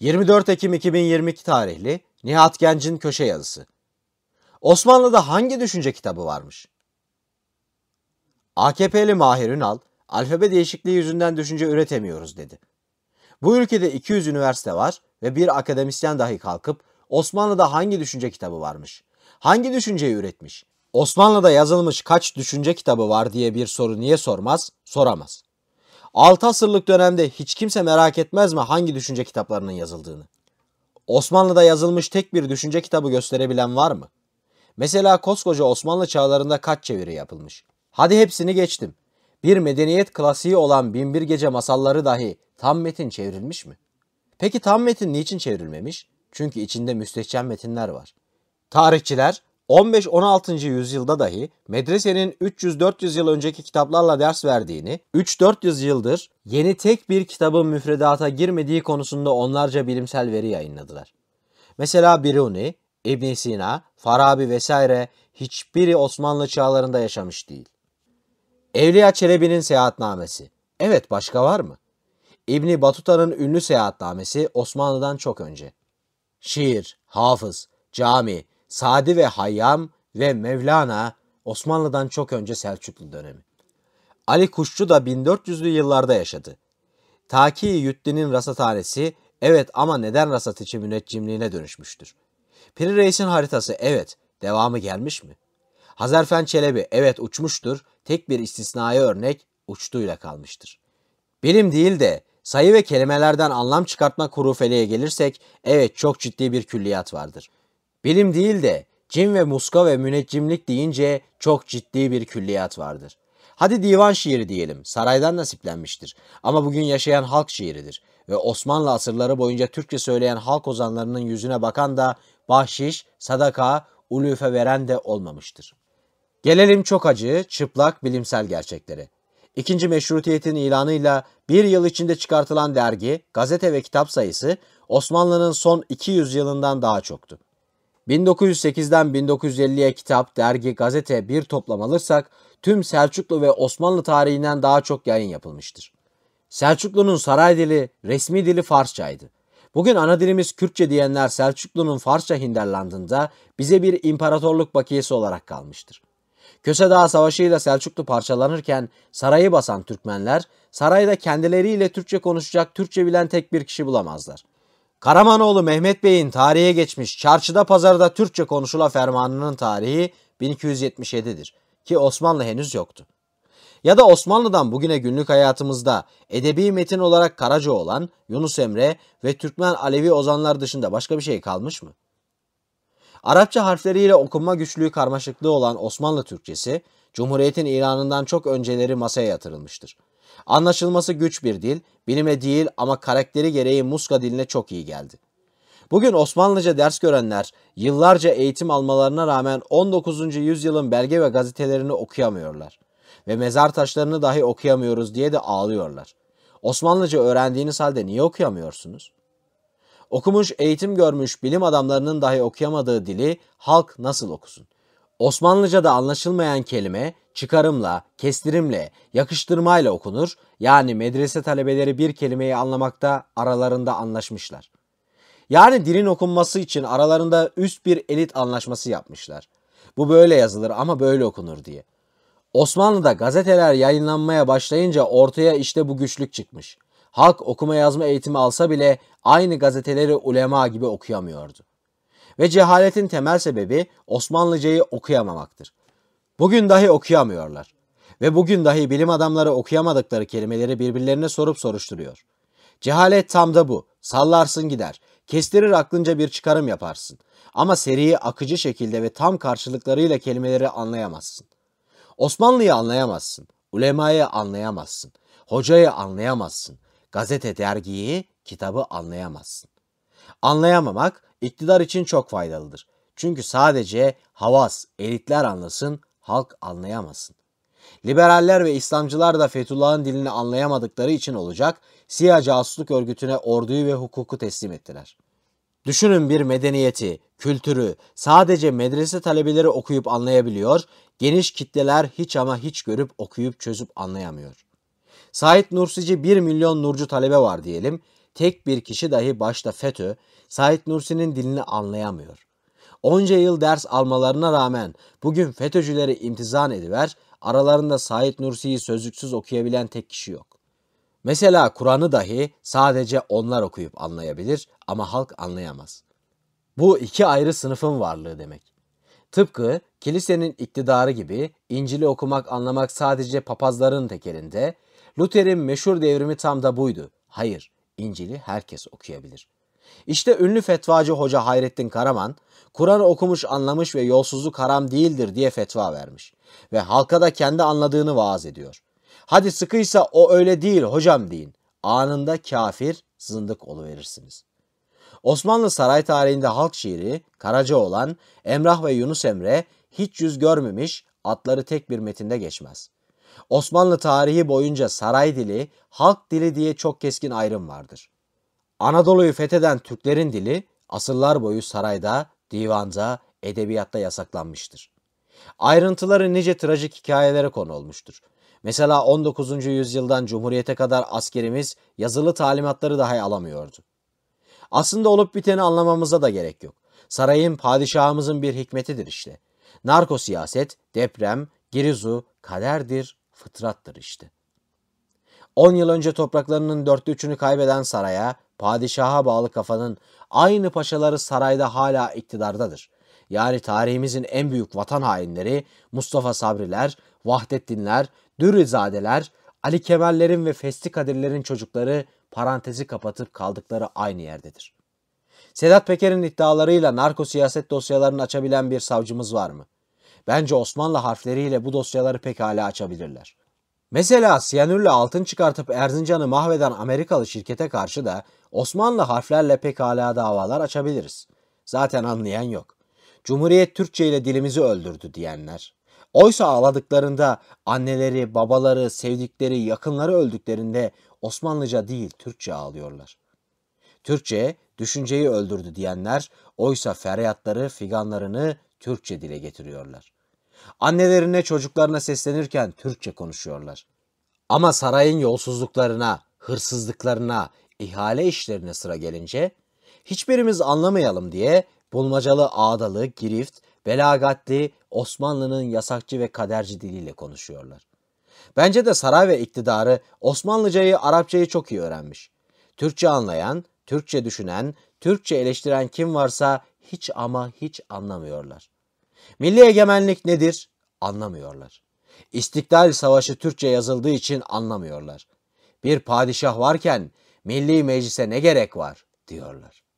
24 Ekim 2022 tarihli Nihat Genc'in köşe yazısı. Osmanlı'da hangi düşünce kitabı varmış? AKP'li Mahir Ünal, alfabe değişikliği yüzünden düşünce üretemiyoruz dedi. Bu ülkede 200 üniversite var ve bir akademisyen dahi kalkıp Osmanlı'da hangi düşünce kitabı varmış? Hangi düşünceyi üretmiş? Osmanlı'da yazılmış kaç düşünce kitabı var diye bir soru niye sormaz? Soramaz. 6 asırlık dönemde hiç kimse merak etmez mi hangi düşünce kitaplarının yazıldığını? Osmanlı'da yazılmış tek bir düşünce kitabı gösterebilen var mı? Mesela koskoca Osmanlı çağlarında kaç çeviri yapılmış? Hadi hepsini geçtim. Bir medeniyet klasiği olan Binbir Gece masalları dahi tam metin çevrilmiş mi? Peki tam metin niçin çevrilmemiş? Çünkü içinde müstehcen metinler var. Tarihçiler 15-16. yüzyılda dahi medresenin 300-400 yıl önceki kitaplarla ders verdiğini, 3-400 yıldır yeni tek bir kitabın müfredata girmediği konusunda onlarca bilimsel veri yayınladılar. Mesela Biruni, İbn Sina, Farabi vesaire hiçbiri Osmanlı çağlarında yaşamış değil. Evliya Çelebi'nin seyahatnamesi. Evet başka var mı? İbni Batuta'nın ünlü seyahatnamesi Osmanlı'dan çok önce. Şiir, hafız, cami, Sadi ve Hayyam ve Mevlana Osmanlı'dan çok önce Selçuklu dönemi. Ali Kuşçu da 1400'lü yıllarda yaşadı. Taki Yüddin'in rasathanesi evet ama neden rasat içi müneccimliğine dönüşmüştür? Piri Reis'in haritası evet devamı gelmiş mi? Hazerfen Çelebi evet uçmuştur tek bir istisnai örnek uçtuğuyla kalmıştır. Bilim değil de sayı ve kelimelerden anlam çıkartma kurufeleye gelirsek evet çok ciddi bir külliyat vardır.'' Bilim değil de cin ve muska ve müneccimlik deyince çok ciddi bir külliyat vardır. Hadi divan şiiri diyelim, saraydan nasiplenmiştir. Ama bugün yaşayan halk şiiridir. Ve Osmanlı asırları boyunca Türkçe söyleyen halk ozanlarının yüzüne bakan da bahşiş, sadaka, ulufe veren de olmamıştır. Gelelim çok acı, çıplak bilimsel gerçeklere. İkinci meşrutiyetin ilanıyla bir yıl içinde çıkartılan dergi, gazete ve kitap sayısı Osmanlı'nın son 200 yılından daha çoktu. 1908'den 1950'ye kitap, dergi, gazete bir toplam alırsak tüm Selçuklu ve Osmanlı tarihinden daha çok yayın yapılmıştır. Selçuklu'nun saray dili, resmi dili Farsçaydı. Bugün ana dilimiz Kürtçe diyenler Selçuklu'nun Farsça Hinderland'ında bize bir imparatorluk bakiyesi olarak kalmıştır. Köse Dağı Savaşı ile Selçuklu parçalanırken sarayı basan Türkmenler sarayda kendileriyle Türkçe konuşacak Türkçe bilen tek bir kişi bulamazlar. Karamanoğlu Mehmet Bey'in tarihe geçmiş çarşıda pazarda Türkçe konuşula fermanının tarihi 1277'dir ki Osmanlı henüz yoktu. Ya da Osmanlı'dan bugüne günlük hayatımızda edebi metin olarak Karaca olan Yunus Emre ve Türkmen Alevi ozanlar dışında başka bir şey kalmış mı? Arapça harfleriyle okunma güçlüğü karmaşıklığı olan Osmanlı Türkçesi, Cumhuriyet'in ilanından çok önceleri masaya yatırılmıştır. Anlaşılması güç bir dil, bilime değil ama karakteri gereği muska diline çok iyi geldi. Bugün Osmanlıca ders görenler yıllarca eğitim almalarına rağmen 19. yüzyılın belge ve gazetelerini okuyamıyorlar. Ve mezar taşlarını dahi okuyamıyoruz diye de ağlıyorlar. Osmanlıca öğrendiğiniz halde niye okuyamıyorsunuz? Okumuş, eğitim görmüş bilim adamlarının dahi okuyamadığı dili halk nasıl okusun? Osmanlıca'da anlaşılmayan kelime çıkarımla, kestirimle, yakıştırmayla okunur. Yani medrese talebeleri bir kelimeyi anlamakta aralarında anlaşmışlar. Yani dilin okunması için aralarında üst bir elit anlaşması yapmışlar. Bu böyle yazılır ama böyle okunur diye. Osmanlı'da gazeteler yayınlanmaya başlayınca ortaya işte bu güçlük çıkmış. Halk okuma yazma eğitimi alsa bile aynı gazeteleri ulema gibi okuyamıyordu. Ve cehaletin temel sebebi Osmanlıcayı okuyamamaktır. Bugün dahi okuyamıyorlar. Ve bugün dahi bilim adamları okuyamadıkları kelimeleri birbirlerine sorup soruşturuyor. Cehalet tam da bu. Sallarsın gider. Kestirir aklınca bir çıkarım yaparsın. Ama seriyi akıcı şekilde ve tam karşılıklarıyla kelimeleri anlayamazsın. Osmanlı'yı anlayamazsın. Ulemayı anlayamazsın. Hocayı anlayamazsın. Gazete dergiyi, kitabı anlayamazsın. Anlayamamak iktidar için çok faydalıdır. Çünkü sadece havas, elitler anlasın, halk anlayamasın. Liberaller ve İslamcılar da Fethullah'ın dilini anlayamadıkları için olacak siyah casusluk örgütüne orduyu ve hukuku teslim ettiler. Düşünün bir medeniyeti, kültürü sadece medrese talebeleri okuyup anlayabiliyor, geniş kitleler hiç ama hiç görüp okuyup çözüp anlayamıyor. Sait Nursi'ci 1 milyon Nurcu talebe var diyelim, tek bir kişi dahi başta FETÖ, Sait Nursi'nin dilini anlayamıyor. Onca yıl ders almalarına rağmen bugün FETÖ'cüleri imtizan ediver, aralarında Said Nursi'yi sözlüksüz okuyabilen tek kişi yok. Mesela Kur'an'ı dahi sadece onlar okuyup anlayabilir ama halk anlayamaz. Bu iki ayrı sınıfın varlığı demek. Tıpkı kilisenin iktidarı gibi İncil'i okumak anlamak sadece papazların tekerinde. Luther'in meşhur devrimi tam da buydu. Hayır, İncil'i herkes okuyabilir.'' İşte ünlü fetvacı hoca Hayrettin Karaman, Kur'an okumuş anlamış ve yolsuzluk haram değildir diye fetva vermiş. Ve halka da kendi anladığını vaaz ediyor. Hadi sıkıysa o öyle değil hocam deyin. Anında kafir, zındık oluverirsiniz. Osmanlı saray tarihinde halk şiiri Karaca olan Emrah ve Yunus Emre hiç yüz görmemiş atları tek bir metinde geçmez. Osmanlı tarihi boyunca saray dili, halk dili diye çok keskin ayrım vardır. Anadolu'yu fetheden Türklerin dili asırlar boyu sarayda, divanda, edebiyatta yasaklanmıştır. Ayrıntıları nice trajik hikayelere konu olmuştur. Mesela 19. yüzyıldan Cumhuriyete kadar askerimiz yazılı talimatları dahi alamıyordu. Aslında olup biteni anlamamıza da gerek yok. Sarayın padişahımızın bir hikmetidir işte. Narko siyaset, deprem, girizu, kaderdir, fıtrattır işte. 10 yıl önce topraklarının dörtte üçünü kaybeden saraya Padişaha bağlı kafanın aynı paşaları sarayda hala iktidardadır. Yani tarihimizin en büyük vatan hainleri Mustafa Sabriler, Vahdettinler, Dürrizadeler, Ali Kemallerin ve Festi Kadirlerin çocukları parantezi kapatıp kaldıkları aynı yerdedir. Sedat Peker'in iddialarıyla narko siyaset dosyalarını açabilen bir savcımız var mı? Bence Osmanlı harfleriyle bu dosyaları pekala açabilirler. Mesela siyanürle altın çıkartıp Erzincan'ı mahveden Amerikalı şirkete karşı da Osmanlı harflerle pekala davalar açabiliriz. Zaten anlayan yok. Cumhuriyet Türkçe ile dilimizi öldürdü diyenler. Oysa ağladıklarında anneleri, babaları, sevdikleri, yakınları öldüklerinde Osmanlıca değil Türkçe ağlıyorlar. Türkçe düşünceyi öldürdü diyenler oysa feryatları, figanlarını Türkçe dile getiriyorlar. Annelerine, çocuklarına seslenirken Türkçe konuşuyorlar. Ama sarayın yolsuzluklarına, hırsızlıklarına, ihale işlerine sıra gelince hiçbirimiz anlamayalım diye bulmacalı ağdalı, girift, belagatli Osmanlı'nın yasakçı ve kaderci diliyle konuşuyorlar. Bence de saray ve iktidarı Osmanlıcayı, Arapçayı çok iyi öğrenmiş. Türkçe anlayan, Türkçe düşünen, Türkçe eleştiren kim varsa hiç ama hiç anlamıyorlar. Milli egemenlik nedir? Anlamıyorlar. İstiklal Savaşı Türkçe yazıldığı için anlamıyorlar. Bir padişah varken Milli Meclis'e ne gerek var diyorlar.